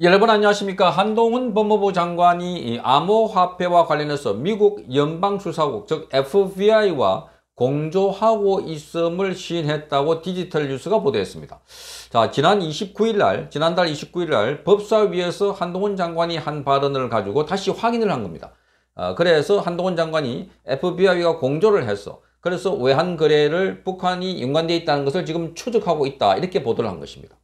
여러분 안녕하십니까 한동훈 법무부 장관이 암호화폐와 관련해서 미국 연방수사국 즉 FBI와 공조하고 있음을 시인했다고 디지털 뉴스가 보도했습니다. 자, 지난 29일 날, 지난달 29일 날 법사위에서 한동훈 장관이 한 발언을 가지고 다시 확인을 한 겁니다. 어, 그래서 한동훈 장관이 FBI와 공조를 했어. 그래서 외환 거래를 북한이 연관되어 있다는 것을 지금 추적하고 있다. 이렇게 보도를 한 것입니다.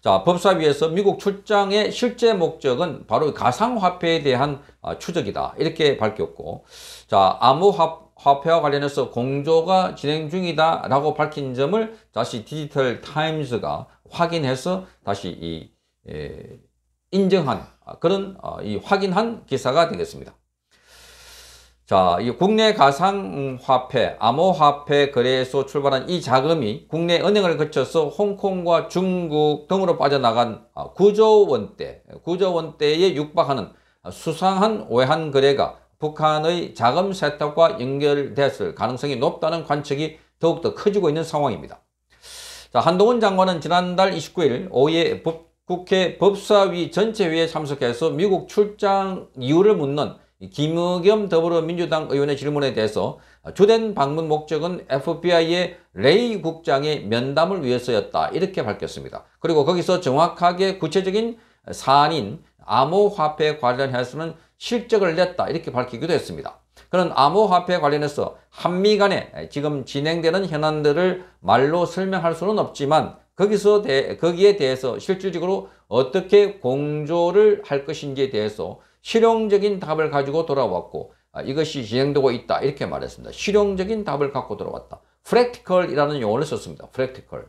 자, 법사위에서 미국 출장의 실제 목적은 바로 가상화폐에 대한 아, 추적이다. 이렇게 밝혔고, 자, 암호화폐와 관련해서 공조가 진행 중이다라고 밝힌 점을 다시 디지털 타임즈가 확인해서 다시 이, 에, 인정한 아, 그런 아, 이 확인한 기사가 되겠습니다. 자, 이 국내 가상화폐, 암호화폐 거래에서 출발한 이 자금이 국내 은행을 거쳐서 홍콩과 중국 등으로 빠져나간 9조 아, 원대, 9조 원대에 육박하는 수상한 외환 거래가 북한의 자금 세탁과 연결됐을 가능성이 높다는 관측이 더욱더 커지고 있는 상황입니다. 자, 한동훈 장관은 지난달 29일 오후에 국회 법사위 전체회의에 참석해서 미국 출장 이유를 묻는 김우겸 더불어민주당 의원의 질문에 대해서 주된 방문 목적은 FBI의 레이 국장의 면담을 위해서였다 이렇게 밝혔습니다. 그리고 거기서 정확하게 구체적인 사안인 암호화폐 관련해서는 실적을 냈다 이렇게 밝히기도 했습니다. 그런 암호화폐 관련해서 한미 간에 지금 진행되는 현안들을 말로 설명할 수는 없지만 거기서 대, 거기에 대해서 실질적으로 어떻게 공조를 할 것인지에 대해서 실용적인 답을 가지고 돌아왔고 아, 이것이 진행되고 있다 이렇게 말했습니다. 실용적인 답을 갖고 돌아왔다. 프랙티컬이라는 용어를 썼습니다. 프랙티컬.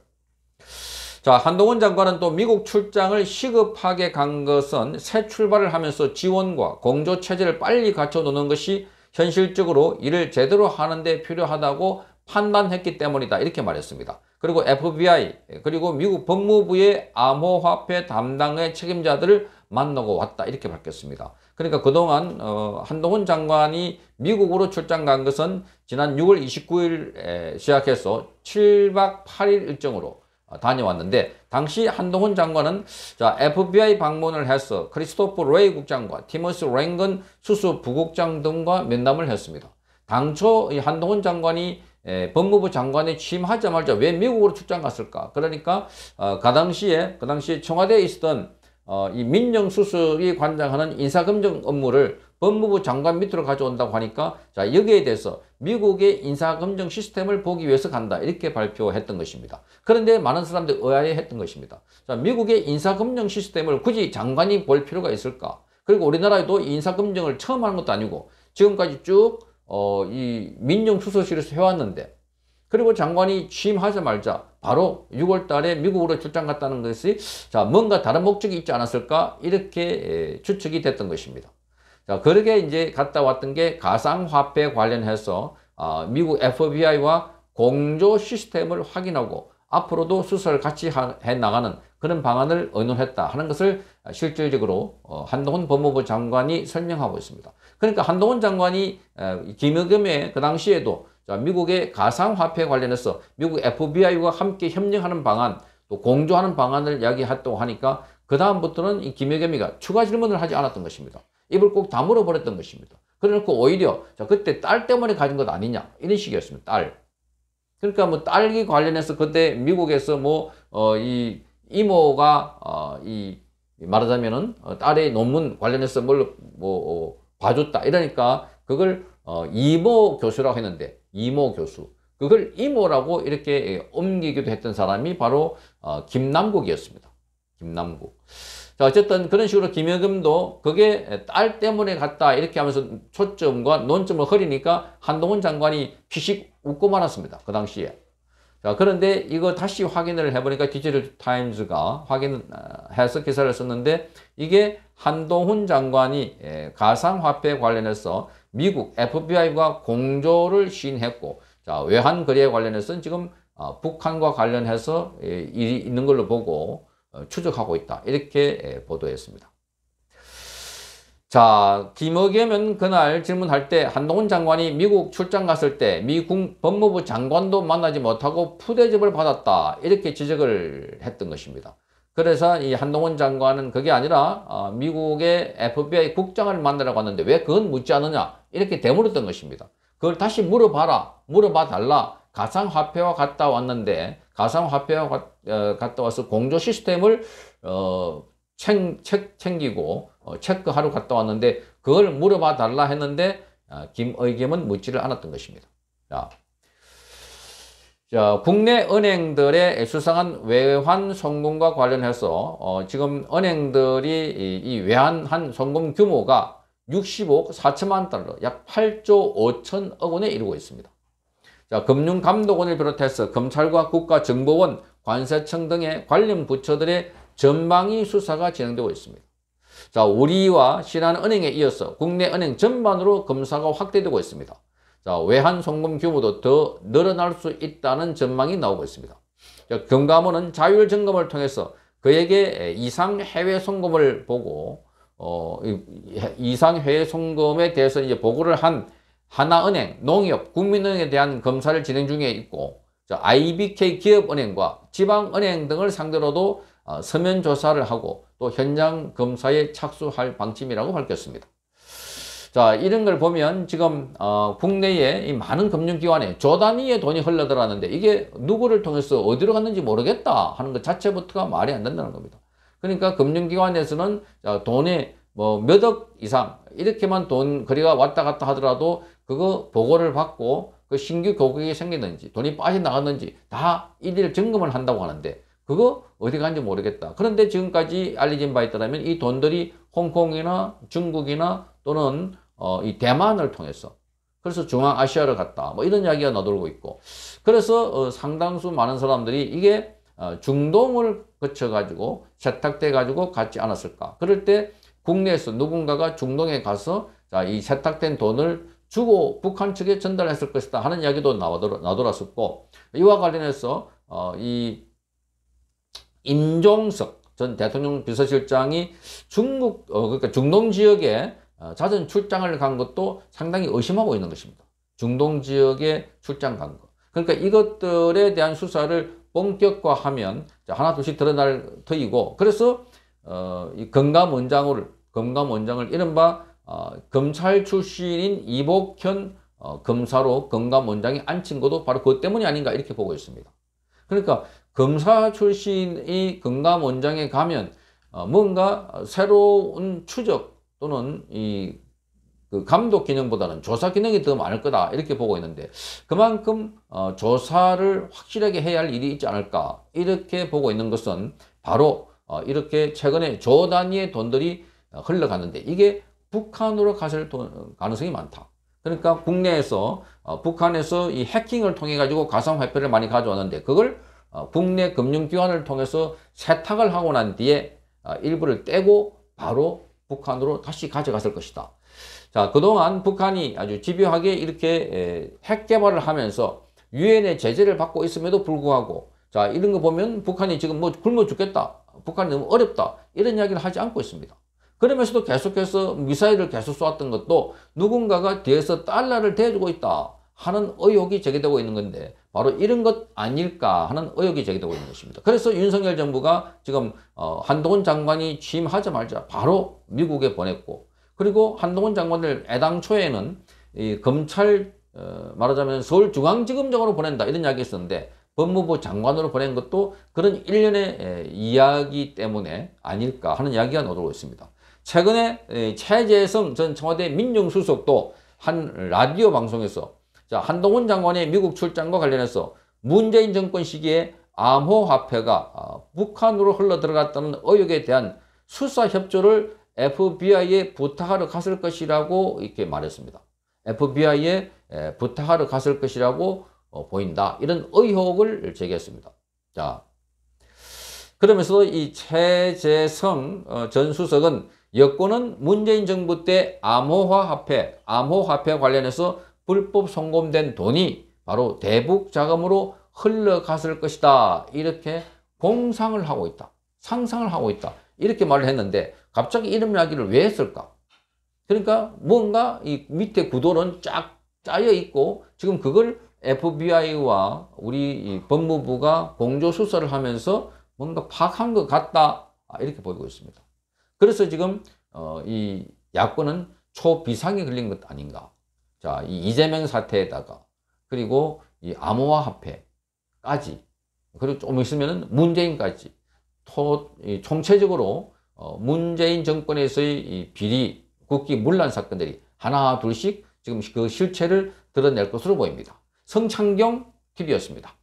자 한동훈 장관은 또 미국 출장을 시급하게 간 것은 새 출발을 하면서 지원과 공조 체제를 빨리 갖춰놓는 것이 현실적으로 일을 제대로 하는데 필요하다고 판단했기 때문이다 이렇게 말했습니다. 그리고 FBI 그리고 미국 법무부의 암호화폐 담당의 책임자들을 만나고 왔다 이렇게 밝혔습니다. 그러니까 그동안 어, 한동훈 장관이 미국으로 출장 간 것은 지난 6월 29일 시작해서 7박 8일 일정으로 어, 다녀왔는데 당시 한동훈 장관은 자, FBI 방문을 해서 크리스토프 레이 국장과 티머스 랭건 수수 부국장 등과 면담을 했습니다. 당초 한동훈 장관이 에, 법무부 장관에 취임하자마자 왜 미국으로 출장 갔을까? 그러니까 어, 그 당시에 그 당시 청와대에 있었던 어, 이 민정수석이 관장하는 인사검증 업무를 법무부 장관 밑으로 가져온다고 하니까 자 여기에 대해서 미국의 인사검증 시스템을 보기 위해서 간다 이렇게 발표했던 것입니다. 그런데 많은 사람들이 의아해했던 것입니다. 자 미국의 인사검증 시스템을 굳이 장관이 볼 필요가 있을까? 그리고 우리나라에도 인사검증을 처음 하는 것도 아니고 지금까지 쭉 어, 이 민정수석실에서 해왔는데 그리고 장관이 취임하자말자 바로 6월 달에 미국으로 출장 갔다는 것이 자 뭔가 다른 목적이 있지 않았을까 이렇게 추측이 됐던 것입니다. 자 그렇게 이제 갔다 왔던 게 가상화폐 관련해서 아, 미국 FBI와 공조 시스템을 확인하고 앞으로도 수사를 같이 해 나가는 그런 방안을 의논했다 하는 것을 실질적으로 어, 한동훈 법무부 장관이 설명하고 있습니다. 그러니까 한동훈 장관이 김여겸의 그 당시에도 자, 미국의 가상화폐 관련해서 미국 FBI와 함께 협력하는 방안, 또 공조하는 방안을 이야기했다고 하니까 그 다음부터는 이 김여겸이가 추가 질문을 하지 않았던 것입니다. 입을 꼭 다물어 버렸던 것입니다. 그래놓고 오히려 자, 그때 딸 때문에 가진 것 아니냐 이런 식이었습니다. 딸. 그러니까 뭐 딸기 관련해서 그때 미국에서 뭐어이 이모가 어이 말하자면은 어, 딸의 논문 관련해서 뭘뭐 어, 봐줬다 이러니까 그걸 어, 이모 교수라고 했는데 이모 교수 그걸 이모라고 이렇게 옮기기도 했던 사람이 바로 어, 김남국이었습니다. 김남국. 자 어쨌든 그런 식으로 김여금도 그게 딸 때문에 갔다 이렇게 하면서 초점과 논점을 흐리니까 한동훈 장관이 피식 웃고 말았습니다. 그 당시에. 자 그런데 이거 다시 확인을 해보니까 디지털 타임즈가 확인해서 어, 기사를 썼는데 이게 한동훈 장관이 예, 가상화폐 관련해서 미국 FBI가 공조를 시인했고 자, 외환 거래에 관련해서는 지금 어, 북한과 관련해서 예, 일이 있는 걸로 보고 어, 추적하고 있다. 이렇게 예, 보도했습니다. 자, 김어겸은 그날 질문할 때 한동훈 장관이 미국 출장 갔을 때 미국 법무부 장관도 만나지 못하고 푸대접을 받았다. 이렇게 지적을 했던 것입니다. 그래서 이 한동훈 장관은 그게 아니라 어, 미국의 FBI 국장을 만나러 갔는데 왜 그건 묻지 않느냐 이렇게 되물었던 것입니다. 그걸 다시 물어봐라 물어봐 달라 가상화폐와 갔다 왔는데 가상화폐와 가, 어, 갔다 와서 공조 시스템을 어, 챙, 챙, 챙기고 어, 체크하러 갔다 왔는데 그걸 물어봐 달라 했는데 어, 아, 김의겸은 묻지를 않았던 것입니다. 자, 자, 국내 은행들의 수상한 외환 송금과 관련해서 어, 지금 은행들이 이, 이 외환한 송금 규모가 6 5억 4천만 달러, 약 8조 5천억 원에 이르고 있습니다. 자, 금융감독원을 비롯해서 검찰과 국가정보원, 관세청 등의 관련 부처들의 전방위 수사가 진행되고 있습니다. 자, 우리와 신한은행에 이어서 국내 은행 전반으로 검사가 확대되고 있습니다. 자, 외환 송금 규모도 더 늘어날 수 있다는 전망이 나오고 있습니다. 자, 감원은 자율 점검을 통해서 그에게 이상 해외 송금을 보고 어, 이상 해외 송금에 대해서 이제 보고를 한 하나은행, 농협, 국민은행에 대한 검사를 진행 중에 있고 자, IBK 기업은행과 지방은행 등을 상대로도 어, 서면 조사를 하고 또 현장 검사에 착수할 방침이라고 밝혔습니다. 자, 이런 걸 보면 지금 어, 국내에 이 많은 금융기관에 조 단위의 돈이 흘러들어왔는데 이게 누구를 통해서 어디로 갔는지 모르겠다 하는 것 자체부터가 말이 안 된다는 겁니다. 그러니까 금융기관에서는 자, 돈이 뭐몇 억 이상 이렇게만 돈 거리가 왔다 갔다 하더라도 그거 보고를 받고 그 신규 고객이 생겼는지 돈이 빠져나갔는지 다 일일 점검을 한다고 하는데 그거 어디 간지 모르겠다. 그런데 지금까지 알려진 바에 따르면 이 돈들이 홍콩이나 중국이나 또는 어, 이 대만을 통해서 그래서 중앙아시아를 갔다 뭐 이런 이야기가 나돌고 있고 그래서 어, 상당수 많은 사람들이 이게 어, 중동을 거쳐 가지고 세탁돼 가지고 갔지 않았을까 그럴 때 국내에서 누군가가 중동에 가서 자, 이 세탁된 돈을 주고 북한 측에 전달했을 것이다 하는 이야기도 나돌, 았었고 이와 관련해서 어, 이 임종석 전 대통령 비서실장이 중국 어, 그러니까 중동 지역에 어, 잦은 출장을 간 것도 상당히 의심하고 있는 것입니다. 중동 지역에 출장 간 것. 그러니까 이것들에 대한 수사를 본격화하면 하나둘씩 드러날 터이고 그래서 어, 이 검감원장을 검감원장을 이른바 어, 검찰 출신인 이복현 어, 검사로 검감원장이 앉힌 것도 바로 그것 때문이 아닌가 이렇게 보고 있습니다. 그러니까 검사 출신이 검감원장에 가면 어, 뭔가 새로운 추적 또는 이그 감독 기능보다는 조사 기능이 더 많을 거다 이렇게 보고 있는데 그만큼 어, 조사를 확실하게 해야 할 일이 있지 않을까 이렇게 보고 있는 것은 바로 어, 이렇게 최근에 조 단위의 돈들이 어, 흘러갔는데 이게 북한으로 가실 돈, 가능성이 많다. 그러니까 국내에서 어, 북한에서 이 해킹을 통해 가지고 가상화폐를 많이 가져왔는데 그걸 어, 국내 금융기관을 통해서 세탁을 하고 난 뒤에 어, 일부를 떼고 바로 북한으로 다시 가져갔을 것이다. 자, 그동안 북한이 아주 집요하게 이렇게 핵 개발을 하면서 유엔의 제재를 받고 있음에도 불구하고 자, 이런 거 보면 북한이 지금 뭐 굶어 죽겠다. 북한이 너무 어렵다. 이런 이야기를 하지 않고 있습니다. 그러면서도 계속해서 미사일을 계속 쏘았던 것도 누군가가 뒤에서 달러를 대주고 있다. 하는 의혹이 제기되고 있는 건데 바로 이런 것 아닐까 하는 의혹이 제기되고 있는 것입니다. 그래서 윤석열 정부가 지금 어, 한동훈 장관이 취임하자마자 바로 미국에 보냈고 그리고 한동훈 장관을 애당초에는 이 검찰 어, 말하자면 서울중앙지검장으로 보낸다 이런 이야기 있었는데 법무부 장관으로 보낸 것도 그런 일련의 이야기 때문에 아닐까 하는 이야기가 나오고 있습니다. 최근에 최재성 전 청와대 민정수석도 한 라디오 방송에서 자, 한동훈 장관의 미국 출장과 관련해서 문재인 정권 시기에 암호화폐가 아, 북한으로 흘러들어갔다는 의혹에 대한 수사 협조를 FBI에 부탁하러 갔을 것이라고 이렇게 말했습니다. FBI에 부탁하러 갔을 것이라고 어, 보인다. 이런 의혹을 제기했습니다. 자, 그러면서이 최재성 어, 전 수석은 여권은 문재인 정부 때 암호화화폐, 암호화폐 관련해서 불법 송금된 돈이 바로 대북 자금으로 흘러갔을 것이다. 이렇게 공상을 하고 있다. 상상을 하고 있다. 이렇게 말을 했는데 갑자기 이런 이야기를 왜 했을까? 그러니까 뭔가 이 밑에 구도는 쫙 짜여 있고 지금 그걸 FBI와 우리 법무부가 공조 수사를 하면서 뭔가 파악한 것 같다 아, 이렇게 보이고 있습니다. 그래서 지금 어, 이 야권은 초비상에 걸린 것 아닌가 자, 이 이재명 사태에다가 그리고 이 암호화 화폐까지 그리고 좀 있으면은 문재인까지 토, 이 총체적으로 어, 문재인 정권에서의 이 비리 국기 물란 사건들이 하나 둘씩 지금 그 실체를 드러낼 것으로 보입니다. 성창경 TV였습니다.